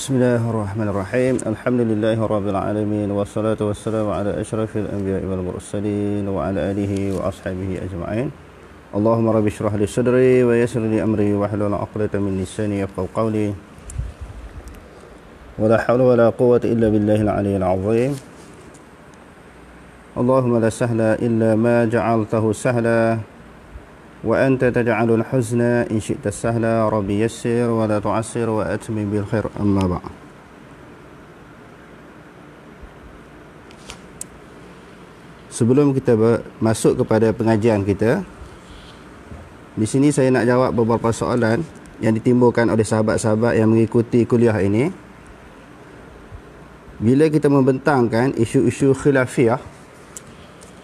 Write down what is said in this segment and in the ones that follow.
بسم الله الرحمن الرحيم الحمد لله رب العالمين والصلاة والسلام على أشرف الأنبياء والمرسلين وعلى آله وأصحابه أجمعين اللهم رب اشرح لي صدري ويسر لي أمري واحلل عقدة من لساني يفقهوا قولي ولا حول ولا قوة إلا بالله العلي العظيم اللهم لا سهل إلا ما جعلته سهلا wa anta taj'alul huzna in syi'ta sahla rabbi yassir wa la tu'assir wa atmim bil khair amma ba' Sebelum kita masuk kepada pengajian kita di sini saya nak jawab beberapa soalan yang ditimbulkan oleh sahabat-sahabat yang mengikuti kuliah ini bila kita membentangkan isu-isu khilafiyah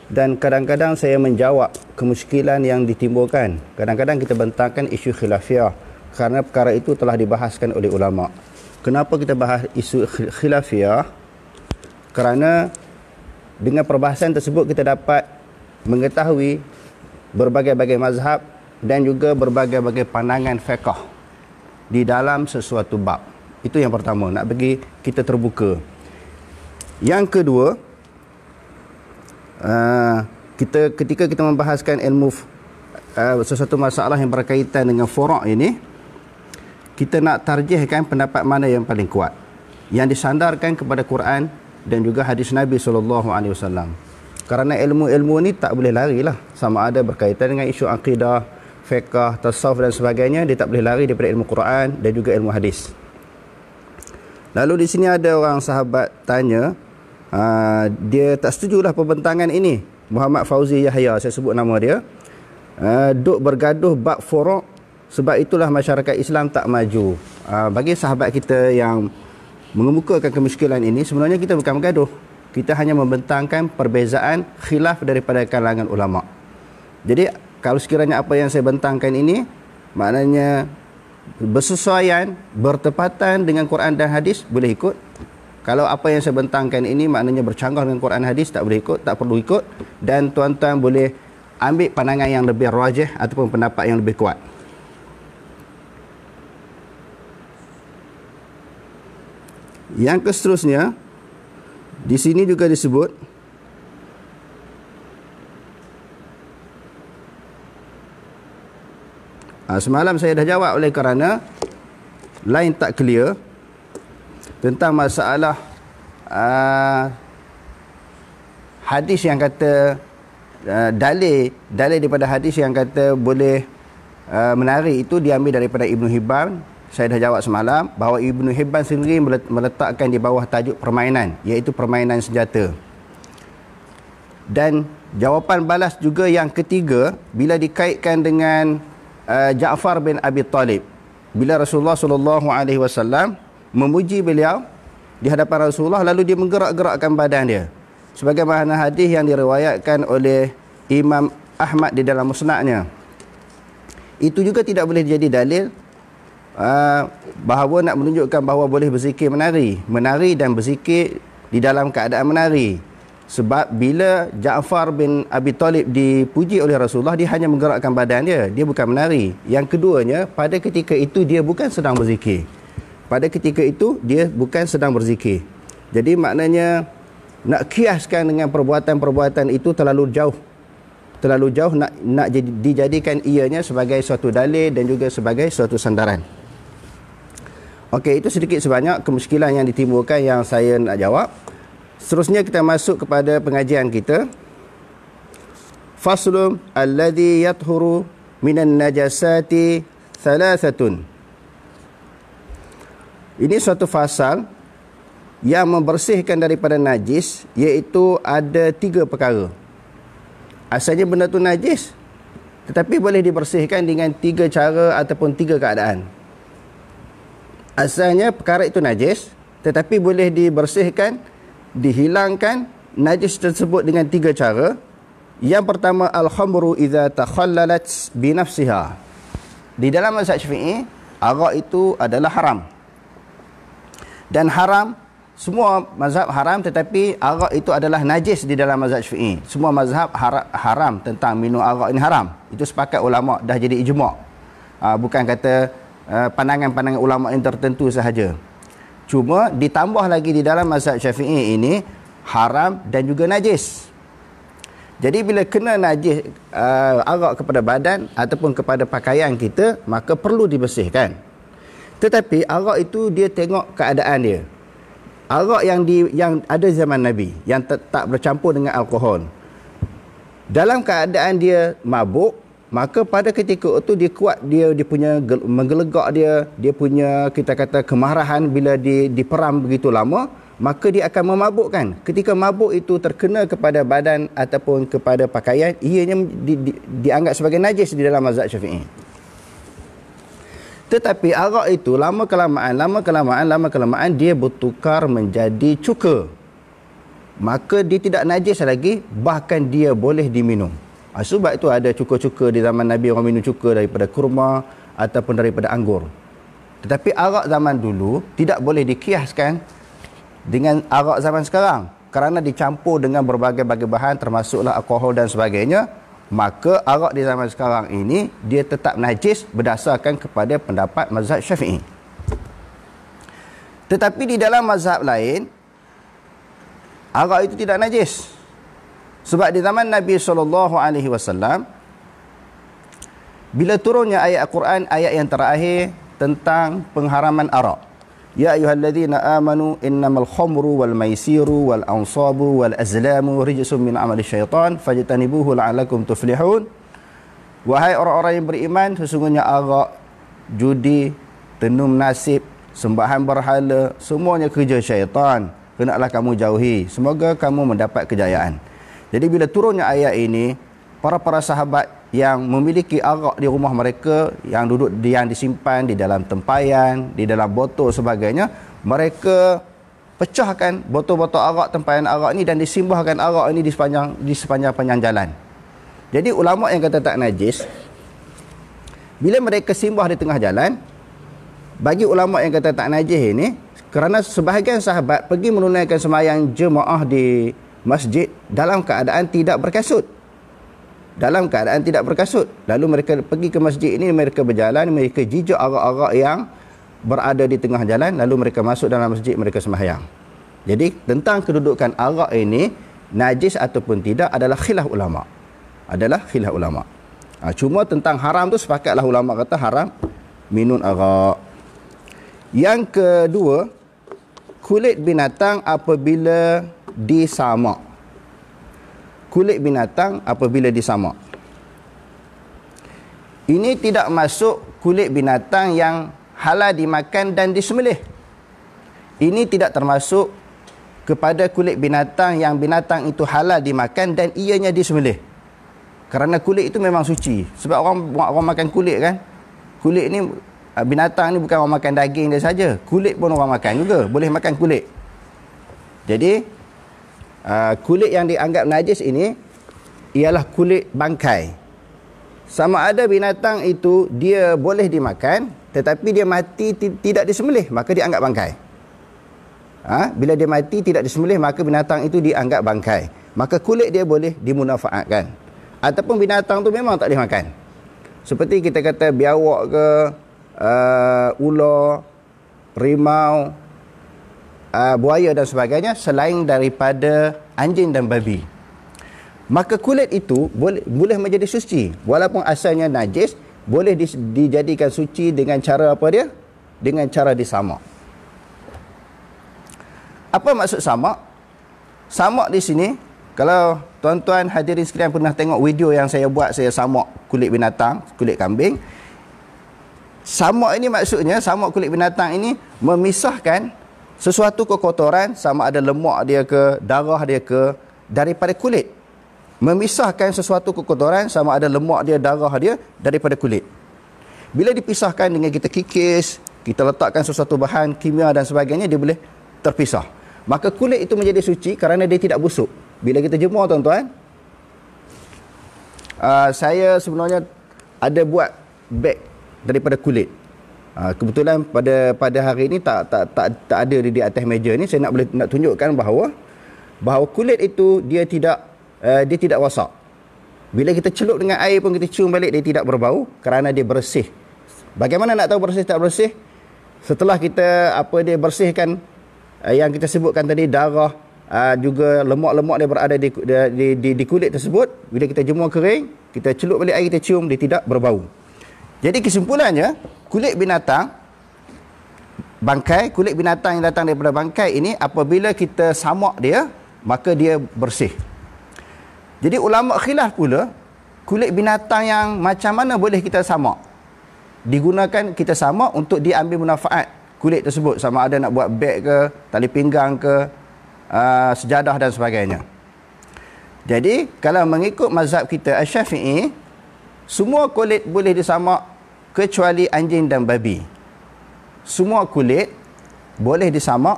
dan kadang-kadang saya menjawab kemusykilan yang ditimbulkan. Kadang-kadang kita bentangkan isu khilafiah kerana perkara itu telah dibahaskan oleh ulama. Kenapa kita bahas isu khilafiah? Kerana dengan perbahasan tersebut kita dapat mengetahui berbagai-bagai mazhab dan juga berbagai-bagai pandangan fiqh di dalam sesuatu bab. Itu yang pertama, nak bagi kita terbuka. Yang kedua, Ah, kita ketika kita membahaskan ilmu uh, sesuatu masalah yang berkaitan dengan furuk ini kita nak tarjihkan pendapat mana yang paling kuat yang disandarkan kepada Quran dan juga hadis Nabi sallallahu alaihi wasallam kerana ilmu-ilmu ni tak boleh lah sama ada berkaitan dengan isu akidah fiqah tasawuf dan sebagainya dia tak boleh lari daripada ilmu Quran dan juga ilmu hadis lalu di sini ada orang sahabat tanya Ah, dia tak setuju lah pembentangan ini Muhammad Fauzi Yahya saya sebut nama dia uh, duk bergaduh bab furuk sebab itulah masyarakat Islam tak maju uh, bagi sahabat kita yang mengemukakan kemiskinan ini sebenarnya kita bukan bergaduh kita hanya membentangkan perbezaan khilaf daripada kalangan ulama jadi kalau sekiranya apa yang saya bentangkan ini maknanya bersesuaian bertepatan dengan Quran dan hadis boleh ikut kalau apa yang saya bentangkan ini maknanya bercanggah dengan Quran hadis tak boleh ikut tak perlu ikut dan tuan-tuan boleh ambil pandangan yang lebih rajih ataupun pendapat yang lebih kuat yang seterusnya di sini juga disebut ah, semalam saya dah jawab oleh kerana lain tak clear tentang masalah uh, hadis yang kata uh, dalil dalil daripada hadis yang kata boleh uh, menarik itu diambil daripada Ibnu Hibban saya dah jawab semalam bahawa Ibnu Hibban sendiri meletakkan di bawah tajuk permainan iaitu permainan senjata dan jawapan balas juga yang ketiga bila dikaitkan dengan uh, Ja'far bin Abi Talib bila Rasulullah sallallahu alaihi wasallam memuji beliau di hadapan Rasulullah lalu dia menggerak-gerakkan badan dia sebagaimana hadis yang diriwayatkan oleh Imam Ahmad di dalam musnadnya itu juga tidak boleh jadi dalil ah, bahawa nak menunjukkan bahawa boleh berzikir menari menari dan berzikir di dalam keadaan menari sebab bila Ja'far bin Abi Talib dipuji oleh Rasulullah dia hanya menggerakkan badan dia dia bukan menari yang keduanya pada ketika itu dia bukan sedang berzikir pada ketika itu dia bukan sedang berzikir. Jadi maknanya nak kiaskan dengan perbuatan-perbuatan itu terlalu jauh. Terlalu jauh nak, nak dijadikan ianya sebagai suatu dalil dan juga sebagai suatu sandaran. Okey, itu sedikit sebanyak kemuskilan yang ditimbulkan yang saya nak jawab. Seterusnya kita masuk kepada pengajian kita. Faslum alladhi yathuru minan najasati thalathatun. Ini suatu fasal yang membersihkan daripada najis iaitu ada tiga perkara. Asalnya benda tu najis tetapi boleh dibersihkan dengan tiga cara ataupun tiga keadaan. Asalnya perkara itu najis tetapi boleh dibersihkan, dihilangkan najis tersebut dengan tiga cara. Yang pertama al-khamru idza takhallalat bi nafsiha. Di dalam mazhab Syafi'i, arak itu adalah haram dan haram semua mazhab haram tetapi arak itu adalah najis di dalam mazhab syafi'i semua mazhab haram, haram tentang minum arak ini haram itu sepakat ulama dah jadi ijma' ha, bukan kata ah, pandangan-pandangan uh, ulama' yang tertentu sahaja cuma ditambah lagi di dalam mazhab syafi'i ini haram dan juga najis jadi bila kena najis uh, arak kepada badan ataupun kepada pakaian kita maka perlu dibersihkan tetapi arak itu dia tengok keadaan dia. Arak yang di yang ada zaman Nabi yang ter, tak bercampur dengan alkohol. Dalam keadaan dia mabuk, maka pada ketika itu dia kuat dia dia punya menggelegak dia, dia punya kita kata kemarahan bila di diperam begitu lama, maka dia akan memabukkan. Ketika mabuk itu terkena kepada badan ataupun kepada pakaian, ianya di, di, dianggap sebagai najis di dalam mazhab Syafi'i. Tetapi arak itu lama kelamaan, lama kelamaan, lama kelamaan dia bertukar menjadi cuka. Maka dia tidak najis lagi, bahkan dia boleh diminum. Ha, sebab itu ada cuka-cuka di zaman Nabi orang minum cuka daripada kurma ataupun daripada anggur. Tetapi arak zaman dulu tidak boleh dikiaskan dengan arak zaman sekarang kerana dicampur dengan berbagai-bagai bahan termasuklah alkohol dan sebagainya maka arak di zaman sekarang ini dia tetap najis berdasarkan kepada pendapat mazhab syafi'i tetapi di dalam mazhab lain arak itu tidak najis sebab di zaman Nabi sallallahu bila turunnya ayat Al-Quran ayat yang terakhir tentang pengharaman arak يا أيها الذين آمنوا إنما الخمر والميسير والأنصاب والأزلام رجس من عمل الشيطان فاجتنبوه لعلكم تفلحون Wahai orang-orang yang beriman, sesungguhnya arak, judi, tenum nasib, sembahan berhala, semuanya kerja syaitan. Kenaklah kamu jauhi. Semoga kamu mendapat kejayaan. Jadi bila turunnya ayat ini, para-para sahabat yang memiliki arak di rumah mereka yang duduk yang disimpan di dalam tempayan, di dalam botol sebagainya, mereka pecahkan botol-botol arak tempayan arak ini dan disimbahkan arak ini di sepanjang di sepanjang-panjang jalan. Jadi ulama yang kata tak najis bila mereka simbah di tengah jalan bagi ulama yang kata tak najis ini kerana sebahagian sahabat pergi menunaikan semayang jemaah di masjid dalam keadaan tidak berkasut dalam keadaan tidak berkasut. Lalu mereka pergi ke masjid ini, mereka berjalan, mereka jijuk arak-arak yang berada di tengah jalan, lalu mereka masuk dalam masjid, mereka sembahyang. Jadi tentang kedudukan arak ini, najis ataupun tidak adalah khilaf ulama. Adalah khilaf ulama. Ha, cuma tentang haram tu sepakatlah ulama kata haram minun arak. Yang kedua, kulit binatang apabila disamak kulit binatang apabila disamak. Ini tidak masuk kulit binatang yang halal dimakan dan disembelih. Ini tidak termasuk kepada kulit binatang yang binatang itu halal dimakan dan ianya disembelih. Kerana kulit itu memang suci. Sebab orang orang makan kulit kan. Kulit ni ah, binatang ni bukan orang makan daging dia saja. Kulit pun orang makan juga. Boleh makan kulit. Jadi Ah, kulit yang dianggap najis ini ialah kulit bangkai. Sama ada binatang itu dia boleh dimakan tetapi dia mati tidak disembelih maka dianggap bangkai. Ha? bila dia mati tidak disembelih maka binatang itu dianggap bangkai. Maka kulit dia boleh dimunafaatkan. Ataupun binatang tu memang tak boleh makan. Seperti kita kata biawak ke uh, ular, rimau, uh, buaya dan sebagainya selain daripada anjing dan babi. Maka kulit itu boleh, boleh menjadi suci. Walaupun asalnya najis, boleh di, dijadikan suci dengan cara apa dia? Dengan cara disamak. Apa maksud samak? Samak di sini, kalau tuan-tuan hadirin sekalian pernah tengok video yang saya buat, saya samak kulit binatang, kulit kambing. Samak ini maksudnya, samak kulit binatang ini memisahkan sesuatu kekotoran sama ada lemak dia ke darah dia ke daripada kulit memisahkan sesuatu kekotoran sama ada lemak dia darah dia daripada kulit bila dipisahkan dengan kita kikis kita letakkan sesuatu bahan kimia dan sebagainya dia boleh terpisah maka kulit itu menjadi suci kerana dia tidak busuk bila kita jemur tuan-tuan uh, saya sebenarnya ada buat bag daripada kulit Ah, kebetulan pada pada hari ini tak tak tak tak ada di, di atas meja ni saya nak boleh nak tunjukkan bahawa bahawa kulit itu dia tidak uh, dia tidak wasak. Bila kita celup dengan air pun kita cium balik dia tidak berbau kerana dia bersih. Bagaimana nak tahu bersih tak bersih? Setelah kita apa dia bersihkan uh, yang kita sebutkan tadi darah uh, juga lemak-lemak dia berada di, di di di kulit tersebut bila kita jemur kering, kita celup balik air kita cium dia tidak berbau. Jadi kesimpulannya kulit binatang bangkai kulit binatang yang datang daripada bangkai ini apabila kita samak dia maka dia bersih jadi ulama khilaf pula kulit binatang yang macam mana boleh kita samak digunakan kita samak untuk diambil manfaat kulit tersebut sama ada nak buat beg ke tali pinggang ke uh, sejadah dan sebagainya jadi kalau mengikut mazhab kita Syafi'i semua kulit boleh disamak kecuali anjing dan babi. Semua kulit boleh disamak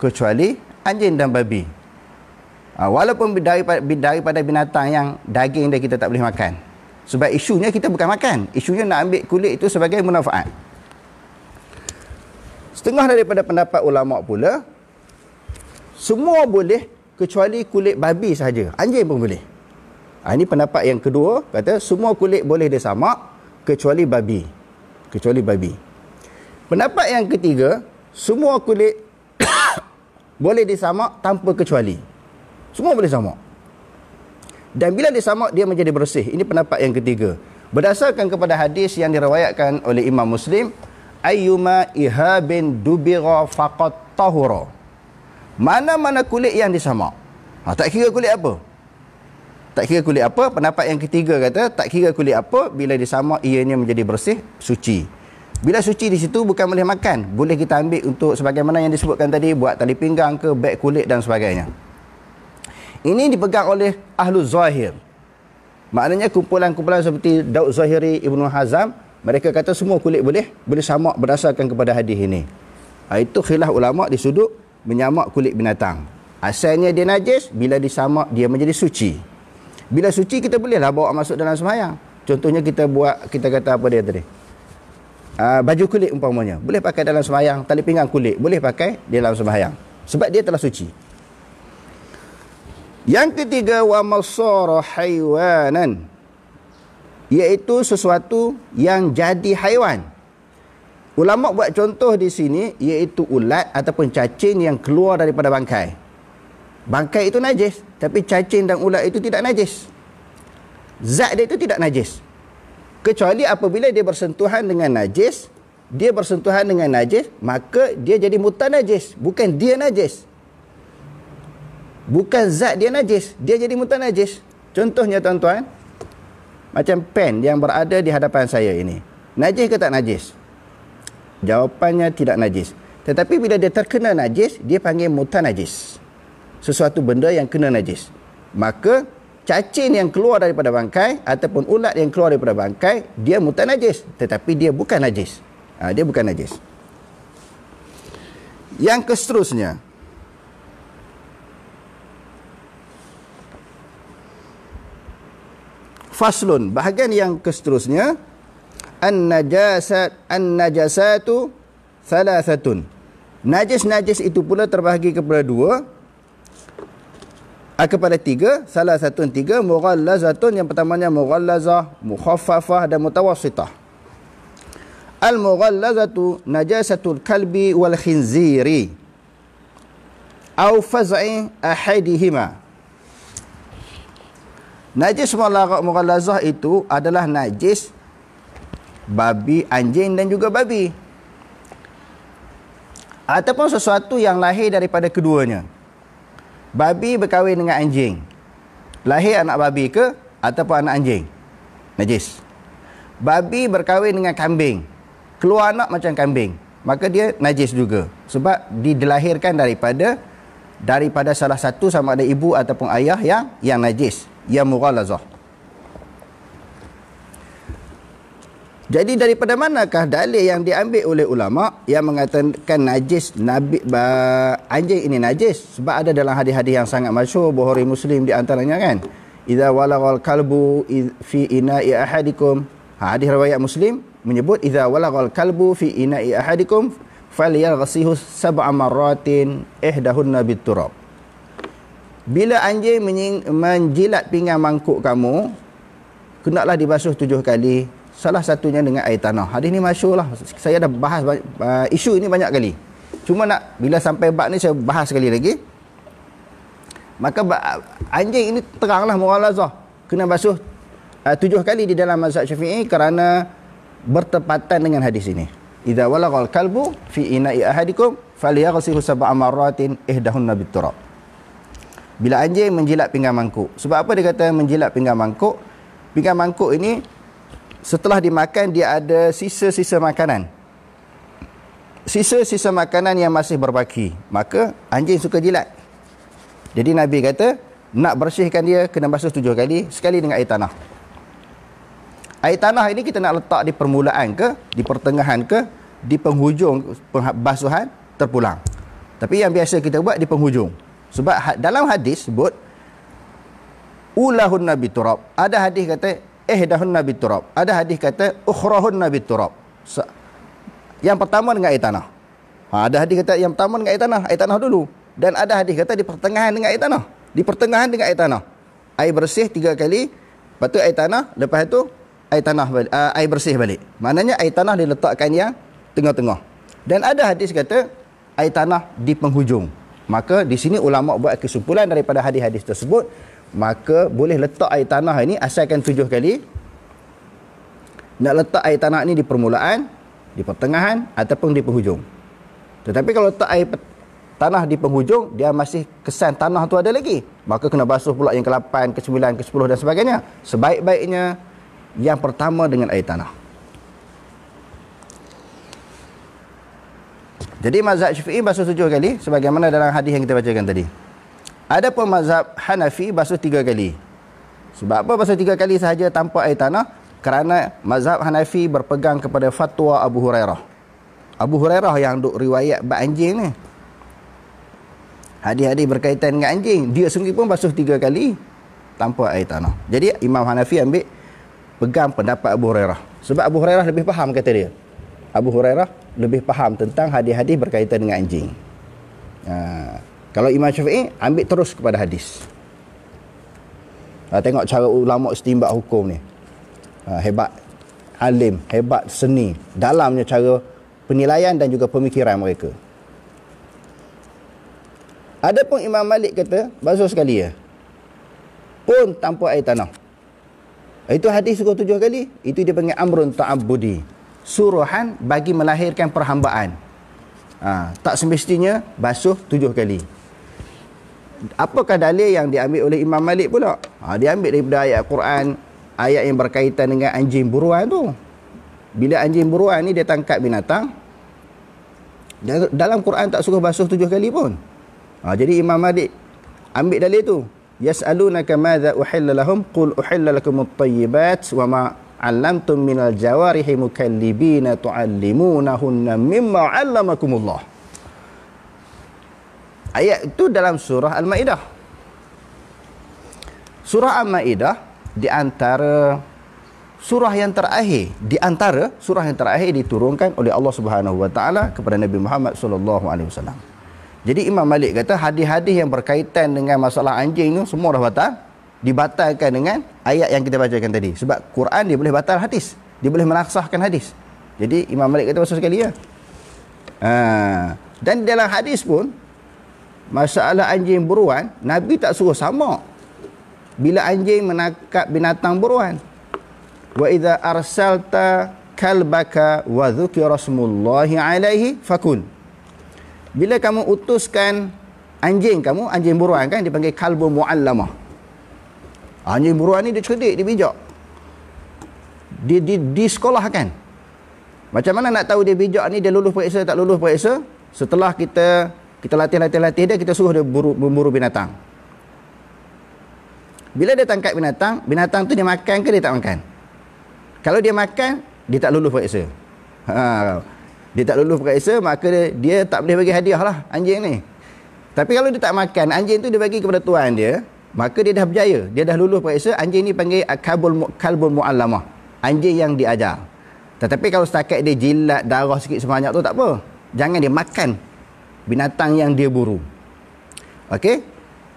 kecuali anjing dan babi. Ha, walaupun daripada, daripada binatang yang daging dia kita tak boleh makan. Sebab isunya kita bukan makan. Isunya nak ambil kulit itu sebagai manfaat. Setengah daripada pendapat ulama' pula, semua boleh kecuali kulit babi sahaja. Anjing pun boleh. Ha, ini pendapat yang kedua, kata semua kulit boleh disamak kecuali babi. Kecuali babi. Pendapat yang ketiga, semua kulit boleh disamak tanpa kecuali. Semua boleh samak. Dan bila disamak, dia menjadi bersih. Ini pendapat yang ketiga. Berdasarkan kepada hadis yang dirawayatkan oleh Imam Muslim, Ayyuma ihabin dubira faqat tahura. Mana-mana kulit yang disamak. Ha, tak kira kulit apa tak kira kulit apa pendapat yang ketiga kata tak kira kulit apa bila disamak ianya menjadi bersih suci bila suci di situ bukan boleh makan boleh kita ambil untuk sebagaimana yang disebutkan tadi buat tali pinggang ke beg kulit dan sebagainya ini dipegang oleh ahlu zahir maknanya kumpulan-kumpulan seperti Daud Zahiri Ibnu Hazam mereka kata semua kulit boleh boleh samak berdasarkan kepada hadis ini ha, itu khilaf ulama di sudut menyamak kulit binatang Asalnya dia najis, bila disamak dia menjadi suci. Bila suci kita bolehlah bawa masuk dalam semayang. Contohnya kita buat kita kata apa dia tadi? Uh, baju kulit umpamanya. Boleh pakai dalam semayang, tali pinggang kulit boleh pakai dalam semayang. Sebab dia telah suci. Yang ketiga wa masara haywanan iaitu sesuatu yang jadi haiwan. Ulama buat contoh di sini iaitu ulat ataupun cacing yang keluar daripada bangkai. Bangkai itu najis. Tapi cacing dan ulat itu tidak najis. Zat dia itu tidak najis. Kecuali apabila dia bersentuhan dengan najis, dia bersentuhan dengan najis, maka dia jadi mutan najis. Bukan dia najis. Bukan zat dia najis. Dia jadi mutan najis. Contohnya tuan-tuan, macam pen yang berada di hadapan saya ini. Najis ke tak najis? Jawapannya tidak najis. Tetapi bila dia terkena najis, dia panggil mutan najis. Najis sesuatu benda yang kena najis. Maka cacing yang keluar daripada bangkai ataupun ulat yang keluar daripada bangkai dia mutan najis tetapi dia bukan najis. Ha, dia bukan najis. Yang seterusnya Faslun bahagian yang seterusnya an-najasat an-najasatu thalathatun. Najis-najis itu pula terbahagi kepada dua, Ah, kepada tiga, salah satu tiga, mughallazatun yang pertamanya mughallazah, mukhaffafah dan mutawassitah. Al-mughallazatu najasatul kalbi wal khinziri. Au faz'i ahadihima. Najis mughallazah itu adalah najis babi, anjing dan juga babi. Ataupun sesuatu yang lahir daripada keduanya babi berkahwin dengan anjing lahir anak babi ke ataupun anak anjing najis babi berkahwin dengan kambing keluar anak macam kambing maka dia najis juga sebab dilahirkan daripada daripada salah satu sama ada ibu ataupun ayah yang yang najis yang mughalazah Jadi daripada manakah dalil yang diambil oleh ulama yang mengatakan najis nabi bah, anjing ini najis sebab ada dalam hadis-hadis yang sangat masyhur Bukhari Muslim di antaranya kan. Idza walaghal kalbu fi ina'i ahadikum. Ha, hadis riwayat Muslim menyebut idza walaghal kalbu fi ina'i ahadikum falyaghsihu sab'a marratin ihdahunna turab Bila anjing menjilat pinggang mangkuk kamu, kenaklah dibasuh tujuh kali Salah satunya dengan air tanah. Hadis ni masyurlah. Saya dah bahas uh, isu ini banyak kali. Cuma nak bila sampai bab ni saya bahas sekali lagi. Maka anjing ini teranglah moral Kena basuh uh, tujuh kali di dalam mazhab syafi'i kerana bertepatan dengan hadis ini. Iza walagal kalbu fi ina'i ahadikum faliyaghsihu sab'a marratin ihdahunna bitura. Bila anjing menjilat pinggang mangkuk. Sebab apa dia kata menjilat pinggang mangkuk? Pinggang mangkuk ini setelah dimakan dia ada sisa-sisa makanan sisa-sisa makanan yang masih berbaki maka anjing suka jilat jadi Nabi kata nak bersihkan dia kena basuh tujuh kali sekali dengan air tanah air tanah ini kita nak letak di permulaan ke di pertengahan ke di penghujung basuhan terpulang tapi yang biasa kita buat di penghujung sebab ha-, dalam hadis sebut ulahun nabi turab ada hadis kata Eh dahun nabi turab. Ada hadis kata ukhrahun nabi turab. Yang pertama dengan air tanah. Ha, ada hadis kata yang pertama dengan air tanah, air tanah dulu. Dan ada hadis kata di pertengahan dengan air tanah. Di pertengahan dengan air tanah. Air bersih tiga kali, lepas tu air tanah, lepas tu air tanah uh, air bersih balik. Maknanya air tanah diletakkan yang tengah-tengah. Dan ada hadis kata air tanah di penghujung. Maka di sini ulama buat kesimpulan daripada hadis-hadis tersebut maka boleh letak air tanah ini asalkan tujuh kali nak letak air tanah ini di permulaan di pertengahan ataupun di penghujung tetapi kalau letak air tanah di penghujung dia masih kesan tanah tu ada lagi maka kena basuh pula yang ke-8 ke-9 ke-10 dan sebagainya sebaik-baiknya yang pertama dengan air tanah jadi mazhab syafi'i basuh tujuh kali sebagaimana dalam hadis yang kita bacakan tadi ada pun mazhab Hanafi basuh tiga kali. Sebab apa basuh tiga kali sahaja tanpa air tanah? Kerana mazhab Hanafi berpegang kepada fatwa Abu Hurairah. Abu Hurairah yang duk riwayat bab anjing ni. Hadis-hadis berkaitan dengan anjing. Dia sendiri pun basuh tiga kali tanpa air tanah. Jadi Imam Hanafi ambil pegang pendapat Abu Hurairah. Sebab Abu Hurairah lebih faham kata dia. Abu Hurairah lebih faham tentang hadis-hadis berkaitan dengan anjing. Haa. Kalau Imam Syafi'i ambil terus kepada hadis. Ha, tengok cara ulama istimbak hukum ni. Ha, hebat alim, hebat seni dalamnya cara penilaian dan juga pemikiran mereka. Adapun Imam Malik kata, basuh sekali ya. Pun tanpa air tanah. Itu hadis suruh tujuh kali. Itu dia panggil Amrun Ta'abudi. Suruhan bagi melahirkan perhambaan. Ha, tak semestinya basuh tujuh kali apakah dalil yang diambil oleh Imam Malik pula? Ha, ambil daripada ayat Quran, ayat yang berkaitan dengan anjing buruan tu. Bila anjing buruan ni dia tangkap binatang, dalam Quran tak suruh basuh tujuh kali pun. Ha, jadi Imam Malik ambil dalil tu. Yas'alunaka madza uhilla lahum qul uhilla lakum tayyibat wa ma 'allamtum min al-jawarihi mukallibina tu'allimunahunna mimma 'allamakumullah. Ayat itu dalam surah Al-Ma'idah. Surah Al-Ma'idah di antara surah yang terakhir di antara surah yang terakhir diturunkan oleh Allah Subhanahu Wa Taala kepada Nabi Muhammad Sallallahu Alaihi Wasallam. Jadi Imam Malik kata hadis-hadis yang berkaitan dengan masalah anjing itu semua dah batal dibatalkan dengan ayat yang kita bacakan tadi sebab Quran dia boleh batal hadis dia boleh menaksahkan hadis jadi Imam Malik kata masuk sekali ya ha. dan dalam hadis pun masalah anjing buruan Nabi tak suruh sama bila anjing menangkap binatang buruan wa idza arsalta kalbaka wa dhukira smullahi alaihi fakun bila kamu utuskan anjing kamu anjing buruan kan dipanggil kalbu muallamah anjing buruan ni dia cerdik dia bijak dia di, di sekolah kan macam mana nak tahu dia bijak ni dia lulus periksa tak lulus periksa setelah kita kita latih-latih-latih dia, kita suruh dia buru, memburu binatang. Bila dia tangkap binatang, binatang tu dia makan ke dia tak makan? Kalau dia makan, dia tak lulus periksa. Ha, dia tak lulus periksa, maka dia, dia tak boleh bagi hadiah lah anjing ni. Tapi kalau dia tak makan, anjing tu dia bagi kepada tuan dia, maka dia dah berjaya. Dia dah lulus periksa, anjing ni panggil kalbun mu'allamah. Anjing yang diajar. Tetapi kalau setakat dia jilat darah sikit sebanyak tu, tak apa. Jangan dia makan binatang yang dia buru. Okey?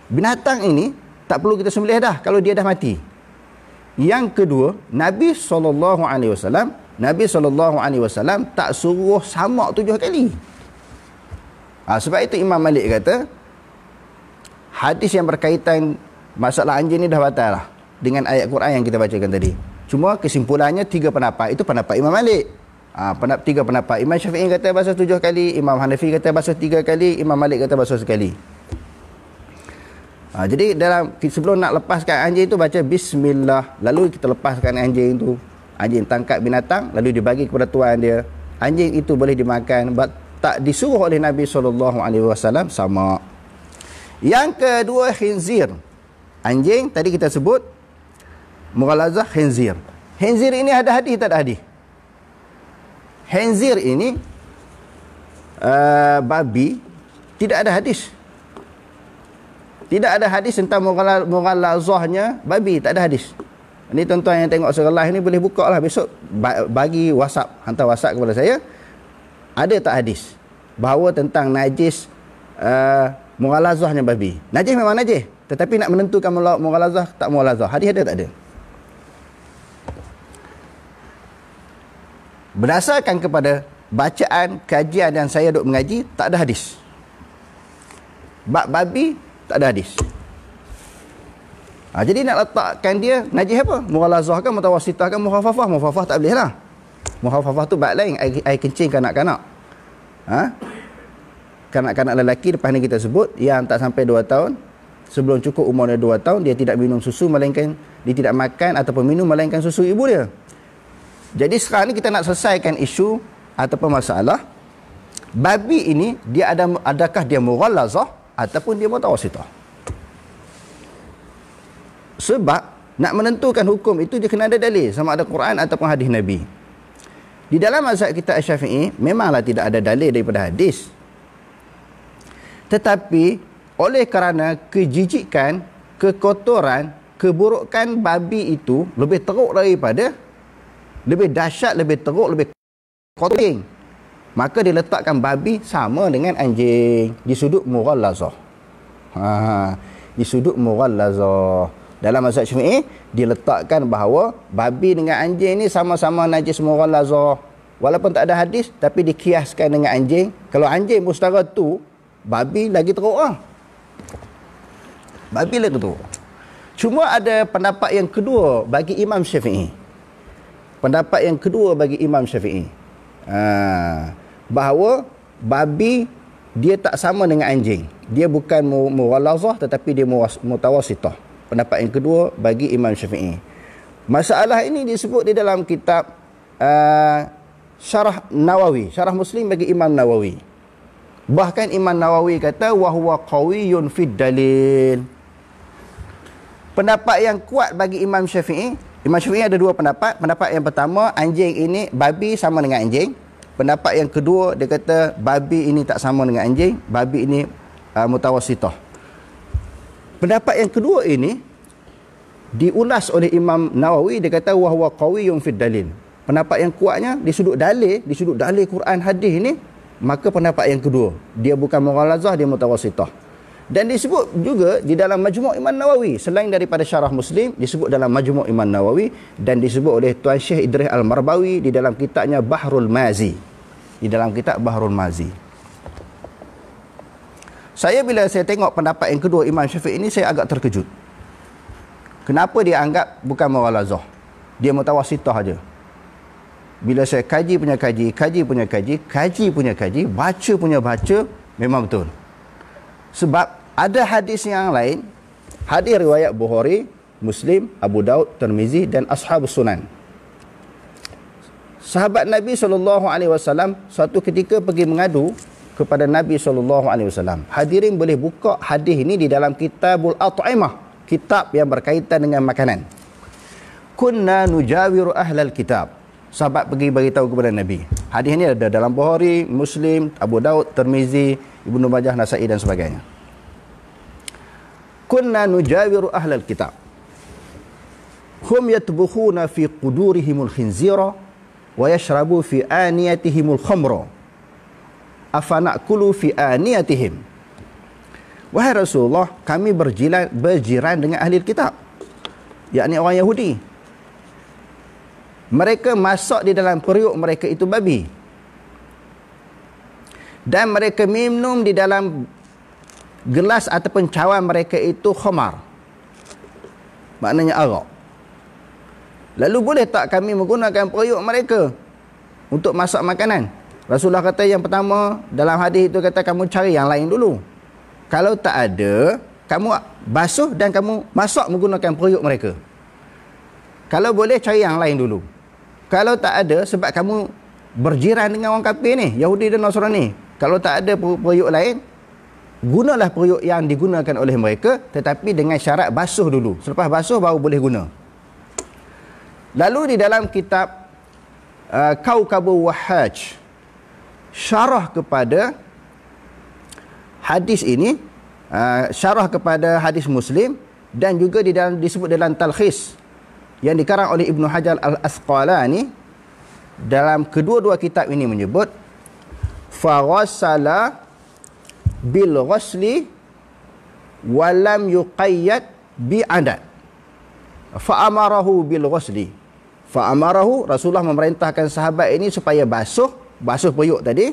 Binatang ini tak perlu kita sembelih dah kalau dia dah mati. Yang kedua, Nabi saw. Nabi saw tak suruh samak tujuh kali. Ha, sebab itu Imam Malik kata hadis yang berkaitan masalah anjing ni dah batal lah dengan ayat Quran yang kita bacakan tadi. Cuma kesimpulannya tiga pendapat itu pendapat Imam Malik. Ha, tiga pendapat. Imam Syafi'i kata basuh tujuh kali. Imam Hanafi kata basuh tiga kali. Imam Malik kata basuh sekali. Ha, jadi dalam sebelum nak lepaskan anjing itu baca bismillah. Lalu kita lepaskan anjing itu. Anjing tangkap binatang. Lalu dibagi kepada tuan dia. Anjing itu boleh dimakan. But tak disuruh oleh Nabi SAW sama. Yang kedua khinzir. Anjing tadi kita sebut. Mughalazah khinzir. Khinzir ini ada hadis tak ada hadis? Henzir ini uh, babi tidak ada hadis. Tidak ada hadis tentang mughallazahnya babi, tak ada hadis. Ini tuan-tuan yang tengok serelah ini boleh buka lah besok bagi WhatsApp, hantar WhatsApp kepada saya. Ada tak hadis bahawa tentang najis uh, eh, mughallazahnya babi? Najis memang najis, tetapi nak menentukan mughallazah tak mughallazah. Hadis ada tak ada? berdasarkan kepada bacaan kajian dan saya duk mengaji tak ada hadis bab babi tak ada hadis ha, jadi nak letakkan dia najis apa mughalazah kan mutawasitah kan muhafafah muhafafah tak boleh lah muhafafah tu bab lain air, air kencing kanak-kanak ha? kanak-kanak lelaki depan ni kita sebut yang tak sampai dua tahun sebelum cukup umurnya dua tahun dia tidak minum susu melainkan dia tidak makan ataupun minum melainkan susu ibu dia jadi sekarang ni kita nak selesaikan isu ataupun masalah babi ini dia ada adakah dia mughallazah ataupun dia mutawassithah. Sebab nak menentukan hukum itu dia kena ada dalil sama ada Quran ataupun hadis Nabi. Di dalam mazhab kita Asy-Syafi'i memanglah tidak ada dalil daripada hadis. Tetapi oleh kerana kejijikan, kekotoran, keburukan babi itu lebih teruk daripada lebih dahsyat, lebih teruk, lebih kotoring. Maka dia letakkan babi sama dengan anjing di sudut mural lazah. Ha, di sudut mural lazah. Dalam mazhab Syafi'i diletakkan bahawa babi dengan anjing ni sama-sama najis mural lazah. Walaupun tak ada hadis tapi dikiaskan dengan anjing. Kalau anjing pun tu, babi lagi teruk teruklah. Babi lagi teruk. Cuma ada pendapat yang kedua bagi Imam Syafi'i. Pendapat yang kedua bagi Imam Syafi'i. Ha, bahawa babi dia tak sama dengan anjing. Dia bukan muwalazah tetapi dia mutawasitah. Pendapat yang kedua bagi Imam Syafi'i. Masalah ini disebut di dalam kitab uh, Syarah Nawawi, Syarah Muslim bagi Imam Nawawi. Bahkan Imam Nawawi kata wahwa qawiyun fid dalil. Pendapat yang kuat bagi Imam Syafi'i Imam Syafi'i ada dua pendapat. Pendapat yang pertama, anjing ini, babi sama dengan anjing. Pendapat yang kedua, dia kata babi ini tak sama dengan anjing. Babi ini uh, mutawasitah. Pendapat yang kedua ini, diulas oleh Imam Nawawi, dia kata, wahuwa qawi yung fid dalil. Pendapat yang kuatnya, di sudut dalil, di sudut dalil Quran hadis ini, maka pendapat yang kedua, dia bukan moralazah, dia mutawasitah dan disebut juga di dalam Majmu' Iman Nawawi selain daripada Syarah Muslim disebut dalam Majmu' Iman Nawawi dan disebut oleh Tuan Syekh Idris Al-Marbawi di dalam kitabnya Bahrul Mazi di dalam kitab Bahrul Mazi saya bila saya tengok pendapat yang kedua Imam Syafiq ini saya agak terkejut kenapa dia anggap bukan mawalazah dia mutawasitah aja bila saya kaji punya kaji kaji punya kaji kaji punya kaji baca punya baca memang betul sebab ada hadis yang lain, hadis riwayat Bukhari, Muslim, Abu Daud, Tirmizi dan Ashab Sunan. Sahabat Nabi sallallahu alaihi wasallam suatu ketika pergi mengadu kepada Nabi sallallahu alaihi wasallam. Hadirin boleh buka hadis ini di dalam Kitabul At'imah, kitab yang berkaitan dengan makanan. Kunna nujawir ahlal kitab. Sahabat pergi bagi tahu kepada Nabi. Hadis ini ada dalam Bukhari, Muslim, Abu Daud, Tirmizi, Ibnu Majah, Nasa'i dan sebagainya kunna nujawiru ahlal kitab hum yatbukhuna fi qudurihimul khinzira wa yashrabu fi aniyatihimul khamra afanakulu fi aniyatihim wahai rasulullah kami berjilat berjiran dengan ahli kitab yakni orang yahudi mereka masuk di dalam periuk mereka itu babi dan mereka minum di dalam gelas ataupun cawan mereka itu khamar maknanya arak lalu boleh tak kami menggunakan periuk mereka untuk masak makanan Rasulullah kata yang pertama dalam hadis itu kata kamu cari yang lain dulu kalau tak ada kamu basuh dan kamu masak menggunakan periuk mereka kalau boleh cari yang lain dulu kalau tak ada sebab kamu berjiran dengan orang kafir ni Yahudi dan Nasrani kalau tak ada periuk lain gunalah periuk yang digunakan oleh mereka tetapi dengan syarat basuh dulu selepas basuh baru boleh guna lalu di dalam kitab uh, Kaukabu Wahaj syarah kepada hadis ini uh, syarah kepada hadis muslim dan juga di dalam disebut dalam talkhis yang dikarang oleh Ibn Hajar Al-Asqalani dalam kedua-dua kitab ini menyebut faghasala bil ghusli walam yuqayyad bi adat fa amarahu bil ghusli fa amarahu rasulullah memerintahkan sahabat ini supaya basuh basuh periuk tadi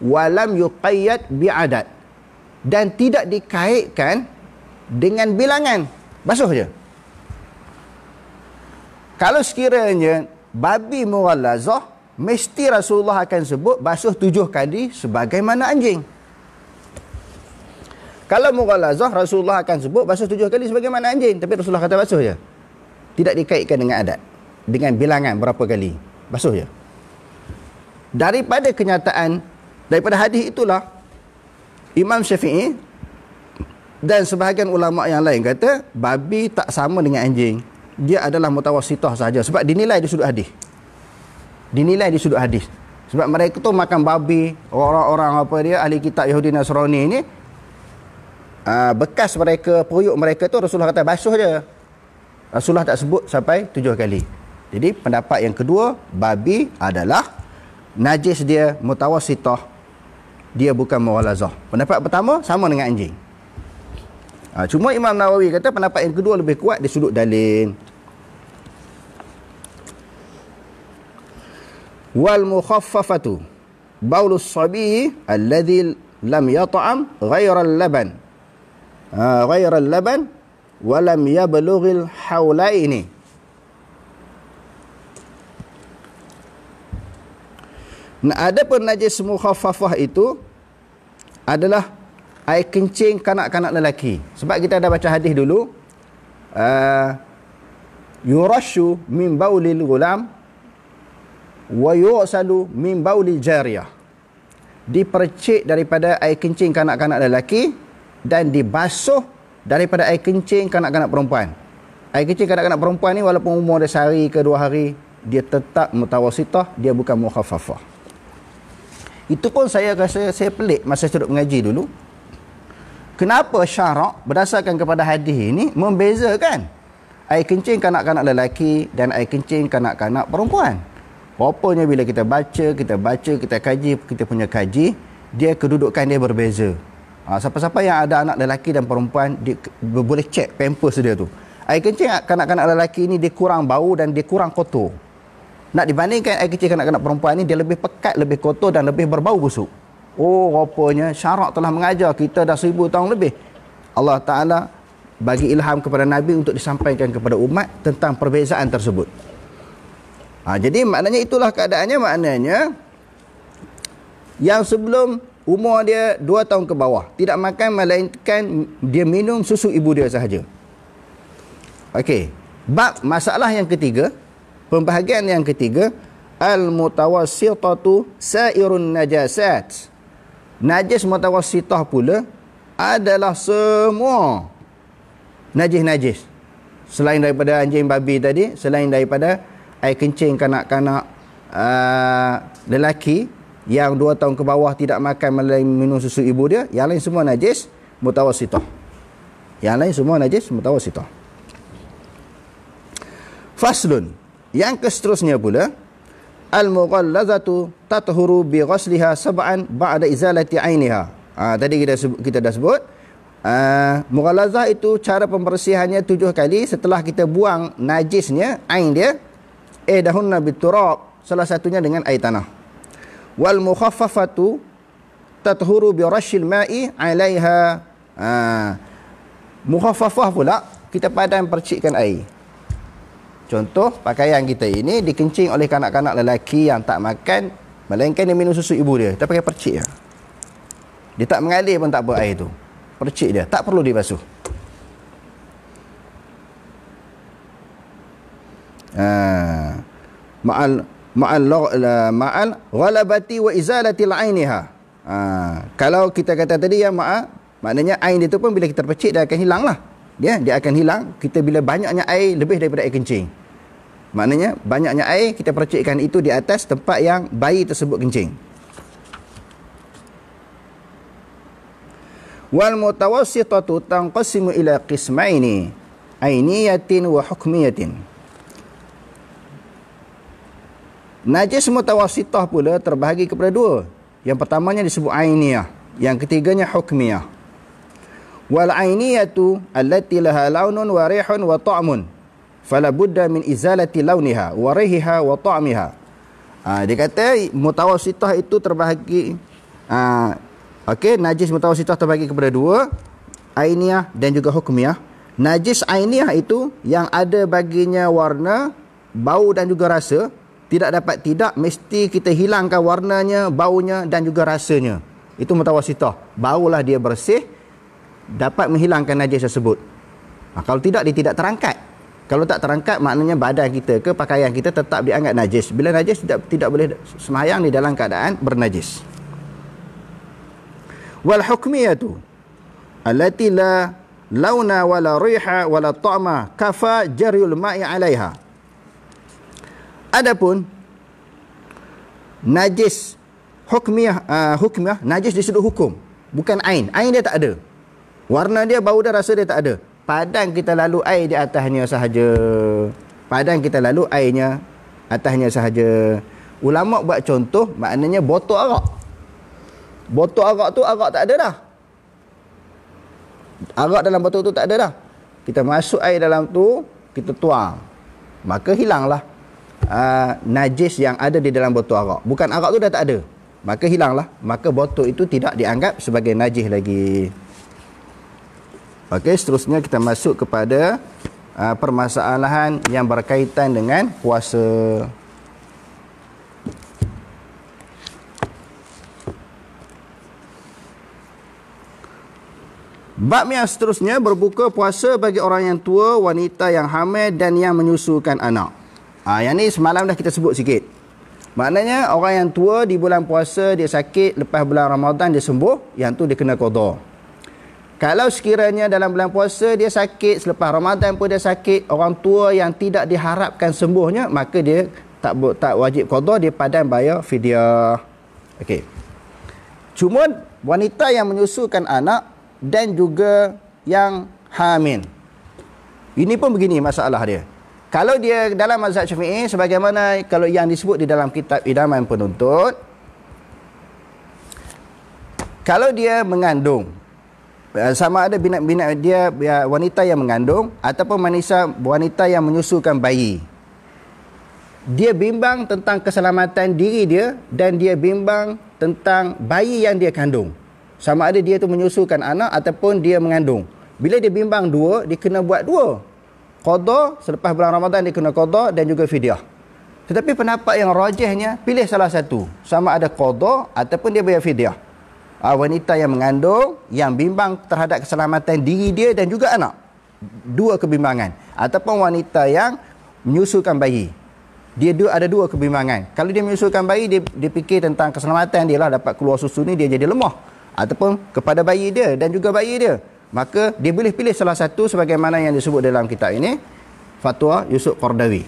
walam yuqayyad bi adat dan tidak dikaitkan dengan bilangan basuh je kalau sekiranya babi muralazah mesti rasulullah akan sebut basuh tujuh kali sebagaimana anjing kalau mughalazah Rasulullah akan sebut basuh tujuh kali sebagaimana anjing tapi Rasulullah kata basuh je. Tidak dikaitkan dengan adat. Dengan bilangan berapa kali. Basuh je. Daripada kenyataan daripada hadis itulah Imam Syafi'i dan sebahagian ulama yang lain kata babi tak sama dengan anjing. Dia adalah mutawassithah saja sebab dinilai di sudut hadis. Dinilai di sudut hadis. Sebab mereka tu makan babi, orang-orang apa dia ahli kitab Yahudi Nasrani ni uh, bekas mereka, periuk mereka tu Rasulullah kata basuh je. Rasulullah tak sebut sampai tujuh kali. Jadi pendapat yang kedua, babi adalah najis dia mutawasitah. Dia bukan mualazah. Pendapat pertama sama dengan anjing. Uh, cuma Imam Nawawi kata pendapat yang kedua lebih kuat di sudut dalil. wal mukhaffafatu baulus sabi alladhi lam yata'am ghayra al-laban غير اللبن ولم يبلغ الحولين Nah, ada pun najis mukhafafah itu adalah air kencing kanak-kanak lelaki. Sebab kita ada baca hadis dulu. Ha, yurashu min baulil gulam wa yu'salu min baulil jariah. Dipercik daripada air kencing kanak-kanak lelaki dan dibasuh daripada air kencing kanak-kanak perempuan. Air kencing kanak-kanak perempuan ni walaupun umur dia sehari ke dua hari, dia tetap mutawasitah, dia bukan mukhafafah. Itu pun saya rasa saya pelik masa saya duduk mengaji dulu. Kenapa syarak berdasarkan kepada hadis ini membezakan air kencing kanak-kanak lelaki dan air kencing kanak-kanak perempuan? Rupanya bila kita baca, kita baca, kita kaji, kita punya kaji, dia kedudukan dia berbeza. Ha, siapa-siapa yang ada anak lelaki dan perempuan dia boleh cek pampers dia tu. Air kencing ah, kanak-kanak lelaki ni dia kurang bau dan dia kurang kotor. Nak dibandingkan air kencing kanak-kanak perempuan ni dia lebih pekat, lebih kotor dan lebih berbau busuk. Oh, rupanya syarak telah mengajar kita dah seribu tahun lebih. Allah Ta'ala bagi ilham kepada Nabi untuk disampaikan kepada umat tentang perbezaan tersebut. Ha, jadi maknanya itulah keadaannya, maknanya yang sebelum umur dia dua tahun ke bawah tidak makan melainkan dia minum susu ibu dia sahaja okey bab masalah yang ketiga pembahagian yang ketiga al mutawassitatu sairun najasat najis mutawassitah pula adalah semua najis-najis selain daripada anjing babi tadi selain daripada air kencing kanak-kanak uh, lelaki yang dua tahun ke bawah tidak makan melalui minum susu ibu dia yang lain semua najis mutawasitah yang lain semua najis mutawasitah faslun yang seterusnya pula al-mughallazatu tatahuru bi ghasliha sab'an ba'da izalati ainiha ha, tadi kita kita dah sebut Uh, ah, mughalazah itu cara pembersihannya tujuh kali setelah kita buang najisnya, air dia eh dahun nabi turab salah satunya dengan air tanah wal mukhaffafatu tathuru bi rashil ma'i 'alayha ha mukhaffafah pula kita padan percikkan air contoh pakaian kita ini dikencing oleh kanak-kanak lelaki yang tak makan melainkan dia minum susu ibu dia dia pakai percik ya. dia tak mengalir pun tak apa air tu percik dia tak perlu dibasuh ha ma'al ma'al ma'al ghalabati wa izalati al Ha, kalau kita kata tadi ya ma'a maknanya ain dia tu pun bila kita percik dia akan hilang lah Dia ya, dia akan hilang kita bila banyaknya air lebih daripada air kencing maknanya banyaknya air kita percikkan itu di atas tempat yang bayi tersebut kencing wal mutawassitatu tanqasimu ila qismaini ainiyatin wa hukmiyatin Najis mutawasitah pula terbahagi kepada dua. Yang pertamanya disebut ainiyah, yang ketiganya hukmiyah. Wal ainiyatu allati laha launun wa rihun wa ta'mun. Fala budda min izalati launiha wa rihiha wa ta'miha. Ah dia kata mutawasitah itu terbahagi ah okey najis mutawasitah terbahagi kepada dua, ainiyah dan juga hukmiyah. Najis ainiyah itu yang ada baginya warna, bau dan juga rasa, tidak dapat tidak mesti kita hilangkan warnanya, baunya dan juga rasanya. Itu mutawasitah. Barulah dia bersih dapat menghilangkan najis tersebut. Ha, kalau tidak dia tidak terangkat. Kalau tak terangkat maknanya badan kita ke pakaian kita tetap dianggap najis. Bila najis tidak tidak boleh semayang di dalam keadaan bernajis. Wal hukmiyatu alatila launa wala riha wala ta'ma kafa jaryul ma'i 'alaiha. Adapun najis hukmiah uh, ah, hukmiah najis di sudut hukum bukan ain ain dia tak ada warna dia bau dia rasa dia tak ada padang kita lalu air di atasnya sahaja padang kita lalu airnya atasnya sahaja ulama buat contoh maknanya botol arak botol arak tu arak tak ada dah arak dalam botol tu tak ada dah kita masuk air dalam tu kita tuang maka hilanglah uh, najis yang ada di dalam botol arak. Bukan arak tu dah tak ada. Maka hilanglah. Maka botol itu tidak dianggap sebagai najis lagi. Okey, seterusnya kita masuk kepada uh, permasalahan yang berkaitan dengan puasa. Bab yang seterusnya berbuka puasa bagi orang yang tua, wanita yang hamil dan yang menyusukan anak. Ah ha, yang ni semalam dah kita sebut sikit. Maknanya orang yang tua di bulan puasa dia sakit lepas bulan Ramadan dia sembuh, yang tu dia kena qada. Kalau sekiranya dalam bulan puasa dia sakit selepas Ramadan pun dia sakit, orang tua yang tidak diharapkan sembuhnya maka dia tak tak wajib qada dia padan bayar fidyah. Okey. Cuma wanita yang menyusukan anak dan juga yang hamil. Ini pun begini masalah dia. Kalau dia dalam mazhab syafi'i Sebagaimana kalau yang disebut di dalam kitab idaman penuntut Kalau dia mengandung eh, Sama ada binat-binat dia ya, wanita yang mengandung Ataupun manisa wanita yang menyusukan bayi Dia bimbang tentang keselamatan diri dia Dan dia bimbang tentang bayi yang dia kandung Sama ada dia tu menyusukan anak ataupun dia mengandung Bila dia bimbang dua, dia kena buat dua qada selepas bulan Ramadan dia kena qada dan juga fidyah. Tetapi pendapat yang rajihnya pilih salah satu. Sama ada qada ataupun dia bayar fidyah. Uh, wanita yang mengandung yang bimbang terhadap keselamatan diri dia dan juga anak. Dua kebimbangan ataupun wanita yang menyusukan bayi. Dia dua, ada dua kebimbangan. Kalau dia menyusukan bayi dia, dia fikir tentang keselamatan dia lah dapat keluar susu ni dia jadi lemah ataupun kepada bayi dia dan juga bayi dia maka dia boleh pilih salah satu sebagaimana yang disebut dalam kitab ini fatwa Yusuf Qardawi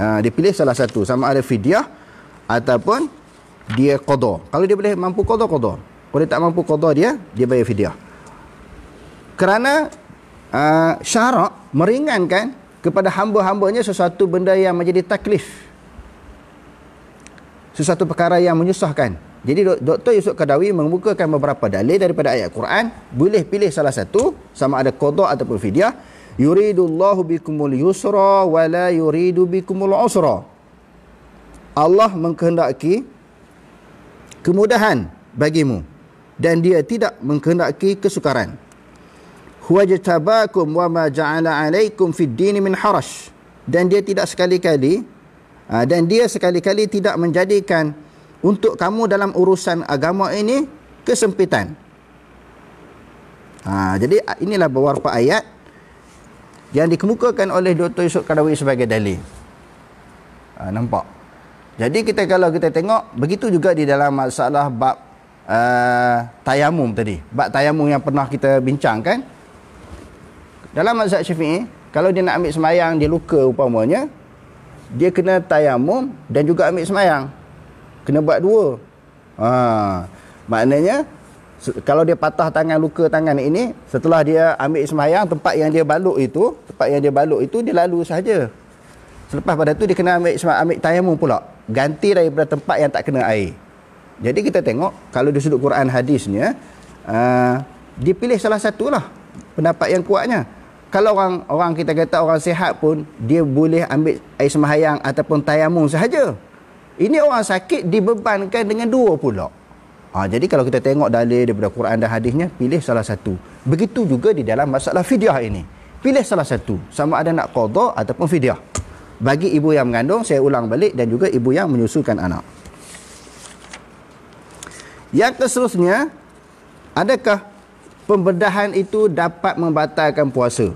ha, dia pilih salah satu sama ada fidyah ataupun dia qadar kalau dia boleh mampu qadar qadar kalau dia tak mampu qadar dia dia bayar fidyah kerana uh, syarak meringankan kepada hamba-hambanya sesuatu benda yang menjadi taklif sesuatu perkara yang menyusahkan jadi Dr. Yusuf Kadawi mengemukakan beberapa dalil daripada ayat Quran. Boleh pilih salah satu sama ada kodok ataupun fidyah. Yuridullahu bikumul yusra wa la yuridu bikumul usra. Allah mengkehendaki kemudahan bagimu dan dia tidak mengkehendaki kesukaran. Huwa jatabakum wa ma ja'ala alaikum fid din min haraj. Dan dia tidak sekali-kali ah, dan dia sekali-kali tidak menjadikan untuk kamu dalam urusan agama ini kesempitan. Ha, jadi inilah beberapa ayat yang dikemukakan oleh Dr. Yusuf Kadawi sebagai dalil. Ha, nampak? Jadi kita kalau kita tengok, begitu juga di dalam masalah bab uh, tayamum tadi. Bab tayamum yang pernah kita bincangkan. Dalam mazhab syafi'i, kalau dia nak ambil semayang, dia luka upamanya, dia kena tayamum dan juga ambil semayang kena buat dua. Ha. Maknanya kalau dia patah tangan luka tangan ini setelah dia ambil sembahyang tempat yang dia balut itu, tempat yang dia balut itu dia lalu saja. Selepas pada tu dia kena ambil sembahyang ambil tayamum pula. Ganti daripada tempat yang tak kena air. Jadi kita tengok kalau di sudut Quran hadisnya uh, ha, dia pilih salah satulah pendapat yang kuatnya. Kalau orang orang kita kata orang sihat pun dia boleh ambil air sembahyang ataupun tayamum sahaja. Ini orang sakit dibebankan dengan dua pula. Ha, jadi kalau kita tengok dalil daripada Quran dan hadisnya, pilih salah satu. Begitu juga di dalam masalah fidyah ini. Pilih salah satu. Sama ada nak qadha ataupun fidyah. Bagi ibu yang mengandung, saya ulang balik dan juga ibu yang menyusukan anak. Yang keseluruhnya, adakah pembedahan itu dapat membatalkan puasa?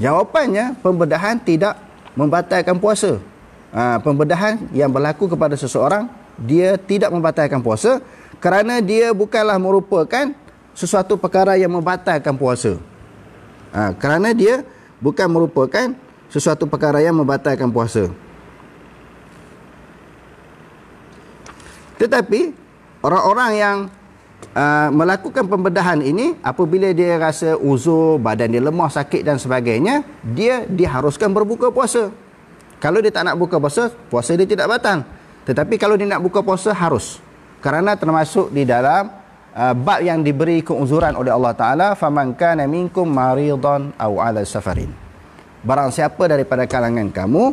Jawapannya, pembedahan tidak membatalkan puasa ha, pembedahan yang berlaku kepada seseorang dia tidak membatalkan puasa kerana dia bukanlah merupakan sesuatu perkara yang membatalkan puasa ha, kerana dia bukan merupakan sesuatu perkara yang membatalkan puasa tetapi orang-orang yang Uh, melakukan pembedahan ini apabila dia rasa uzur, badan dia lemah, sakit dan sebagainya dia diharuskan berbuka puasa kalau dia tak nak buka puasa, puasa dia tidak batal. Tetapi kalau dia nak buka puasa, harus. Kerana termasuk di dalam uh, bab yang diberi keuzuran oleh Allah Ta'ala. فَمَنْ كَانَ مِنْكُمْ مَارِضًا أَوْ عَلَى safarin. Barang siapa daripada kalangan kamu,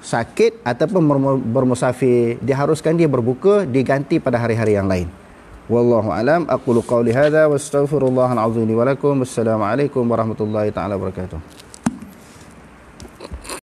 sakit ataupun bermusafir, diharuskan dia berbuka, diganti pada hari-hari yang lain. Wallahu alam aqulu qawli hadha wa astaghfirullahal azim li wa lakum assalamu alaikum warahmatullahi taala wabarakatuh